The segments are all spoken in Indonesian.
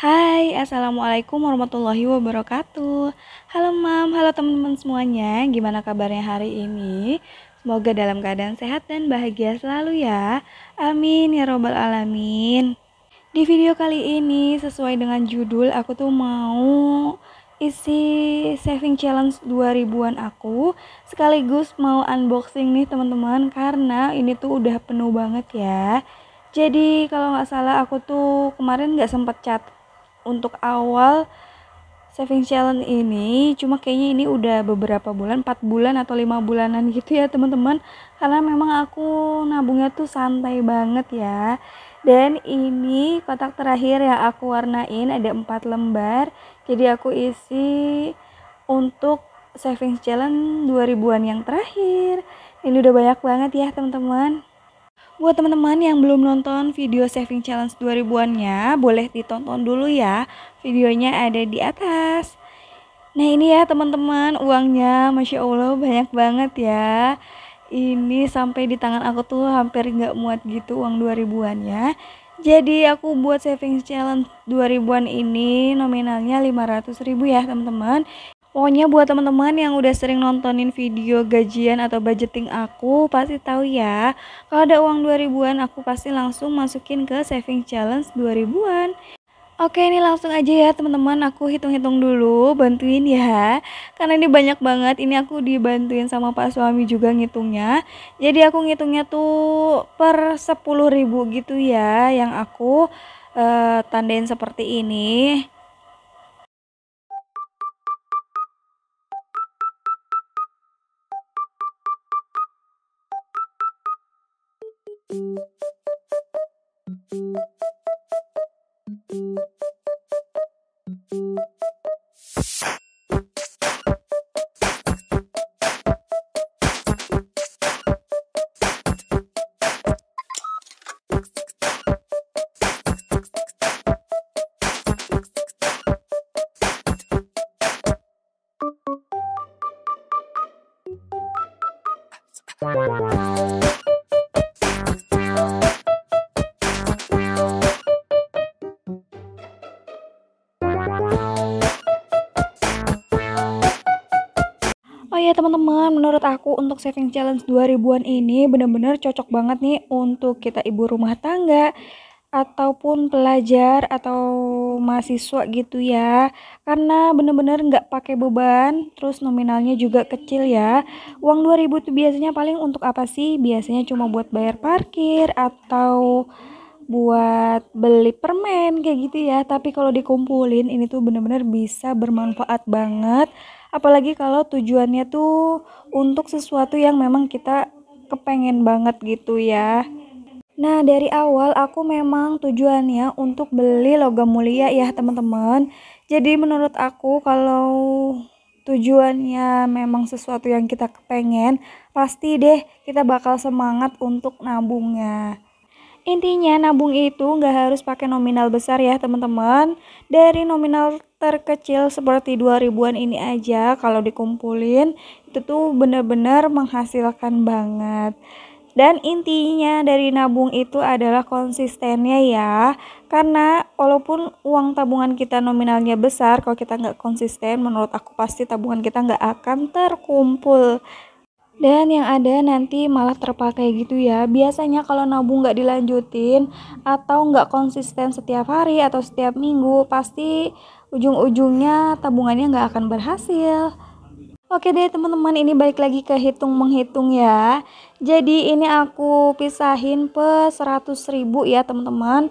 Hai, Assalamualaikum warahmatullahi wabarakatuh Halo mam, halo teman-teman semuanya Gimana kabarnya hari ini? Semoga dalam keadaan sehat dan bahagia selalu ya Amin ya robbal alamin Di video kali ini sesuai dengan judul aku tuh mau isi saving challenge 2000-an aku sekaligus mau unboxing nih teman-teman karena ini tuh udah penuh banget ya jadi kalau nggak salah aku tuh kemarin nggak sempet cat untuk awal saving challenge ini cuma kayaknya ini udah beberapa bulan 4 bulan atau 5 bulanan gitu ya teman-teman karena memang aku nabungnya tuh santai banget ya dan ini kotak terakhir yang aku warnain ada empat lembar jadi aku isi untuk savings challenge 2000-an yang terakhir ini udah banyak banget ya teman-teman buat teman-teman yang belum nonton video saving challenge 2000-annya boleh ditonton dulu ya videonya ada di atas nah ini ya teman-teman uangnya Masya Allah banyak banget ya ini sampai di tangan aku tuh hampir nggak muat gitu uang 2000-an ya. Jadi aku buat savings challenge 2000-an ini nominalnya 500.000 ya, teman-teman. Pokoknya buat teman-teman yang udah sering nontonin video gajian atau budgeting aku pasti tahu ya. Kalau ada uang 2000-an aku pasti langsung masukin ke savings challenge 2000-an. Oke ini langsung aja ya teman-teman aku hitung-hitung dulu bantuin ya Karena ini banyak banget ini aku dibantuin sama pak suami juga ngitungnya Jadi aku ngitungnya tuh per 10 ribu gitu ya yang aku uh, tandain seperti ini Thank you. ya teman-teman, menurut aku untuk saving challenge 2000-an ini benar-benar cocok banget nih untuk kita ibu rumah tangga ataupun pelajar atau mahasiswa gitu ya karena bener-bener nggak pakai beban terus nominalnya juga kecil ya uang 2000 itu biasanya paling untuk apa sih biasanya cuma buat bayar parkir atau buat beli permen kayak gitu ya tapi kalau dikumpulin ini tuh bener-bener bisa bermanfaat banget apalagi kalau tujuannya tuh untuk sesuatu yang memang kita kepengen banget gitu ya Nah, dari awal aku memang tujuannya untuk beli logam mulia ya, teman-teman. Jadi menurut aku kalau tujuannya memang sesuatu yang kita kepengen, pasti deh kita bakal semangat untuk nabungnya. Intinya nabung itu nggak harus pakai nominal besar ya teman-teman. Dari nominal terkecil seperti 2 ribuan ini aja kalau dikumpulin itu tuh bener-bener menghasilkan banget. Dan intinya dari nabung itu adalah konsistennya ya. Karena walaupun uang tabungan kita nominalnya besar, kalau kita nggak konsisten, menurut aku pasti tabungan kita nggak akan terkumpul dan yang ada nanti malah terpakai gitu ya biasanya kalau nabung nggak dilanjutin atau nggak konsisten setiap hari atau setiap minggu pasti ujung-ujungnya tabungannya nggak akan berhasil Oke deh teman-teman ini balik lagi ke hitung menghitung ya Jadi ini aku pisahin per 100 ribu ya teman-teman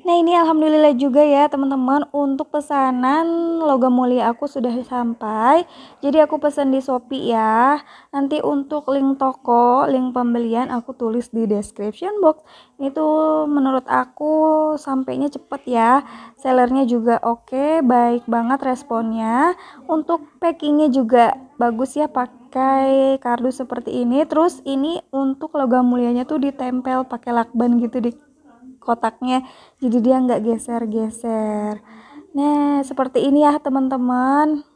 Nah ini alhamdulillah juga ya teman-teman untuk pesanan logam mulia aku sudah sampai Jadi aku pesan di Shopee ya Nanti untuk link toko, link pembelian aku tulis di description box Itu menurut aku sampainya cepet ya Sellernya juga oke, baik banget responnya Untuk packingnya juga bagus ya pakai kardus seperti ini Terus ini untuk logam mulianya tuh ditempel pakai lakban gitu deh kotaknya jadi dia nggak geser-geser nah seperti ini ya teman-teman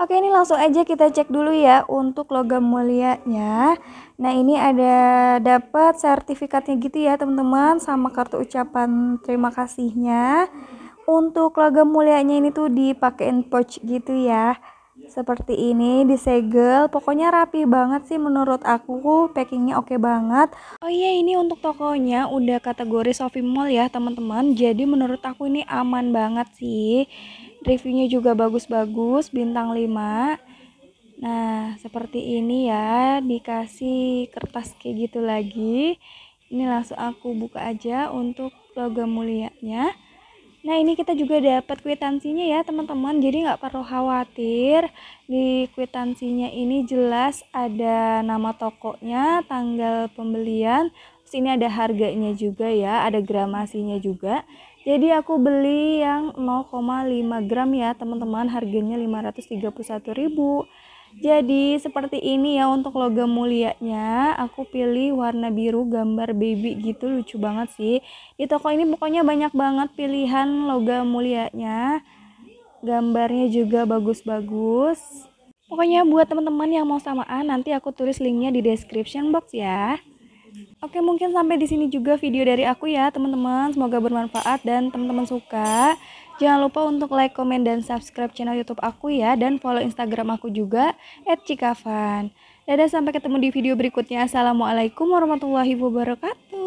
Oke ini langsung aja kita cek dulu ya untuk logam mulianya Nah ini ada dapat sertifikatnya gitu ya teman-teman sama kartu ucapan terima kasihnya Untuk logam mulianya ini tuh dipakein pouch gitu ya seperti ini disegel pokoknya rapi banget sih menurut aku packingnya oke okay banget oh iya ini untuk tokonya udah kategori Sofi Mall ya teman-teman jadi menurut aku ini aman banget sih reviewnya juga bagus-bagus bintang 5 nah seperti ini ya dikasih kertas kayak gitu lagi ini langsung aku buka aja untuk logam mulianya Nah ini kita juga dapat kwitansinya ya teman-teman Jadi nggak perlu khawatir Di kwitansinya ini jelas ada nama tokonya Tanggal pembelian Terus ini ada harganya juga ya Ada gramasinya juga Jadi aku beli yang 0,5 gram ya teman-teman Harganya 531 ribu jadi seperti ini ya untuk logam mulianya. Aku pilih warna biru gambar baby gitu lucu banget sih. Di toko ini pokoknya banyak banget pilihan logam mulianya. Gambarnya juga bagus-bagus. Pokoknya buat teman-teman yang mau samaan nanti aku tulis linknya di description box ya. Oke, mungkin sampai di sini juga video dari aku ya, teman-teman. Semoga bermanfaat dan teman-teman suka. Jangan lupa untuk like, komen, dan subscribe channel YouTube aku ya, dan follow Instagram aku juga @cikavan. Dadah sampai ketemu di video berikutnya. Assalamualaikum warahmatullahi wabarakatuh.